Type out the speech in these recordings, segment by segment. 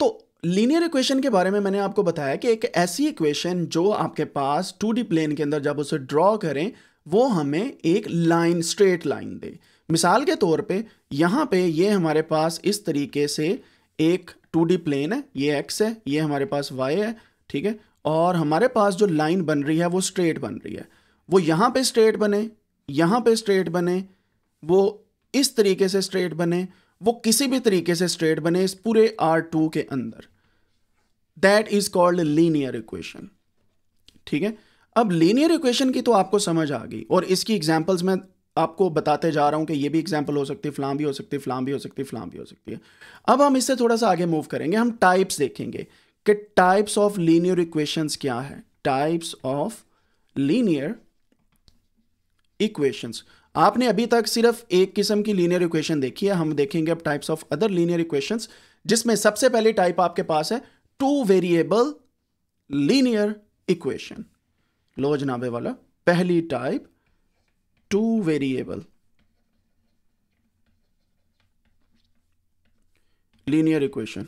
तो linear equation के बारे में मैंने आपको बताया कि एक ऐसी इक्वेशन जो आपके पास टू डी प्लेन के अंदर जब उसे ड्रॉ करें वो हमें एक लाइन स्ट्रेट लाइन दे मिसाल के तौर पे यहाँ पे ये हमारे पास इस तरीके से एक टू डी प्लेन है ये एक्स है ये हमारे पास वाई है ठीक है और हमारे पास जो लाइन बन रही है वो स्ट्रेट बन रही है वो यहाँ पे स्ट्रेट बने यहाँ पे स्ट्रेट बने वो इस तरीके से स्ट्रेट बने वो किसी भी तरीके से स्ट्रेट बने इस पूरे आर टू के अंदर that is called linear equation ठीक है अब लीनियर इक्वेशन की तो आपको समझ आ गई और इसकी एग्जाम्पल्स मैं आपको बताते जा रहा हूं कि ये भी एग्जाम्पल हो सकती है फ्लाम भी हो सकती है फ्लाम भी हो सकती है फ्लाम भी हो सकती है अब हम इससे थोड़ा सा आगे मूव करेंगे हम टाइप्स देखेंगे कि टाइप्स ऑफ लीनियर इक्वेशंस क्या है टाइप्स ऑफ लीनियर इक्वेशंस आपने अभी तक सिर्फ एक किस्म की लीनियर इक्वेशन देखी है हम देखेंगे अब types of other linear equations जिसमें सबसे पहले टाइप आपके पास है टू वेरिएबल लीनियर इक्वेशन लो जनाबे वाला पहली type two variable linear equation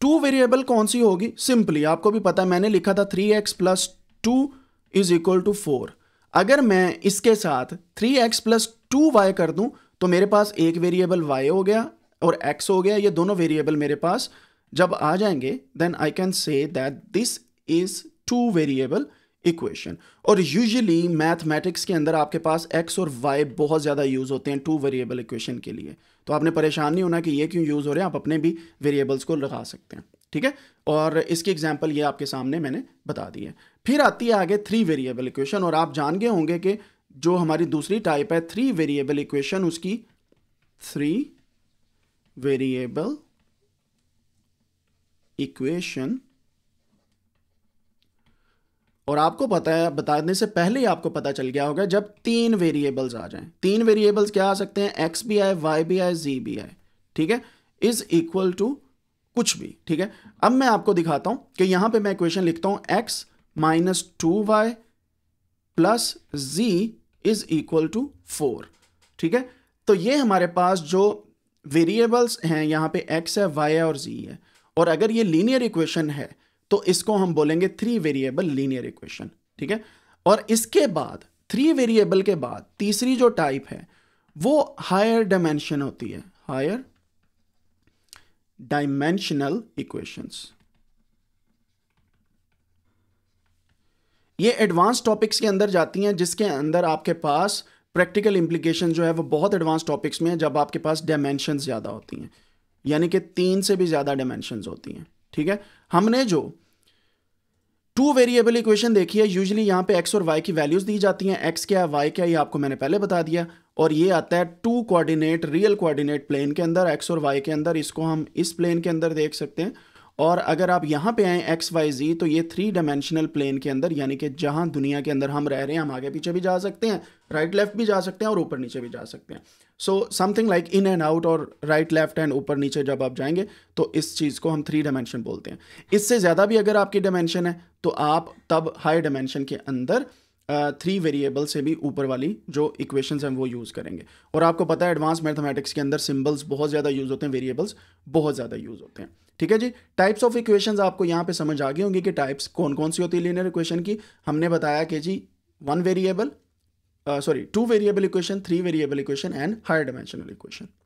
two variable कौन सी होगी सिंपली आपको भी पता है मैंने लिखा था three x plus two is equal to four अगर मैं इसके साथ three x plus two y कर दूं तो मेरे पास एक वेरिएबल वाई हो गया और एक्स हो गया ये दोनों वेरिएबल मेरे पास जब आ जाएंगे then I can say that this is two variable equation और यूजुअली मैथमेटिक्स के अंदर आपके पास एक्स और वाई बहुत ज़्यादा यूज़ होते हैं टू वेरिएबल इक्वेशन के लिए तो आपने परेशान नहीं होना कि ये क्यों यूज़ हो रहे हैं आप अपने भी वेरिएबल्स को लगा सकते हैं ठीक है और इसकी एग्जाम्पल ये आपके सामने मैंने बता दी है फिर आती है आगे थ्री वेरिएबल इक्वेशन और आप जान गए होंगे कि जो हमारी दूसरी टाइप है थ्री वेरिएबल इक्वेशन उसकी थ्री वेरिएबल इक्वेशन और आपको पता है बताने से पहले ही आपको पता चल गया होगा जब तीन वेरिएबल्स आ जाएं तीन वेरिएबल्स क्या आ सकते हैं एक्स भी आए वाई भी आए जी भी आए ठीक है इज इक्वल टू कुछ भी ठीक है अब मैं आपको दिखाता हूं कि यहां पे मैं इक्वेशन लिखता हूं x minus two y plus z is equal to four ठीक है तो ये हमारे पास जो वेरिएबल्स हैं यहां पे एक्स है वाई है और जी है और अगर ये लीनियर इक्वेशन है तो इसको हम बोलेंगे थ्री वेरिएबल लीनियर इक्वेशन ठीक है और इसके बाद थ्री वेरिएबल के बाद तीसरी जो टाइप है वो हायर डायमेंशन होती है हायर डायमेंशनल इक्वेशंस ये एडवांस टॉपिक्स के अंदर जाती हैं जिसके अंदर आपके पास प्रैक्टिकल इंप्लीकेशन जो है वो बहुत एडवांस टॉपिक्स में है जब आपके पास डायमेंशन ज़्यादा होती हैं यानी कि तीन से भी ज़्यादा डायमेंशन होती हैं ठीक है हमने जो टू वेरिएबल इक्वेशन देखी है यूजली यहाँ पे एक्स और वाई की वैल्यूज़ दी जाती हैं एक्स क्या है वाई क्या है ये आपको मैंने पहले बता दिया और ये आता है two coordinate real coordinate plane के अंदर एक्स और वाई के अंदर इसको हम इस प्लेन के अंदर देख सकते हैं और अगर आप यहाँ पे आएँ एक्स वाई जी तो ये थ्री डायमेंशनल प्लेन के अंदर यानी कि जहाँ दुनिया के अंदर हम रह रहे हैं हम आगे पीछे भी जा सकते हैं राइट लेफ्ट भी जा सकते हैं और ऊपर नीचे भी जा सकते हैं so something like in and out और राइट लेफ्ट एंड ऊपर नीचे जब आप जाएंगे तो इस चीज़ को हम थ्री डायमेंशन बोलते हैं इससे ज़्यादा भी अगर आपकी डायमेंशन है तो आप तब हाई डायमेंशन के अंदर थ्री वेरिएबल से भी ऊपर वाली जो इक्वेशंस हैं वो यूज़ करेंगे और आपको पता है एडवांस मैथमेटिक्स के अंदर सिंबल्स बहुत ज़्यादा यूज़ होते हैं वेरिएबल्स बहुत ज़्यादा यूज़ होते हैं ठीक है जी टाइप्स ऑफ इक्वेशंस आपको यहाँ पे समझ आ गई होंगी कि टाइप्स कौन कौन सी होती है लीनियर इक्वेशन की हमने बताया कि जी one variable sorry two variable equation three variable equation and higher dimensional equation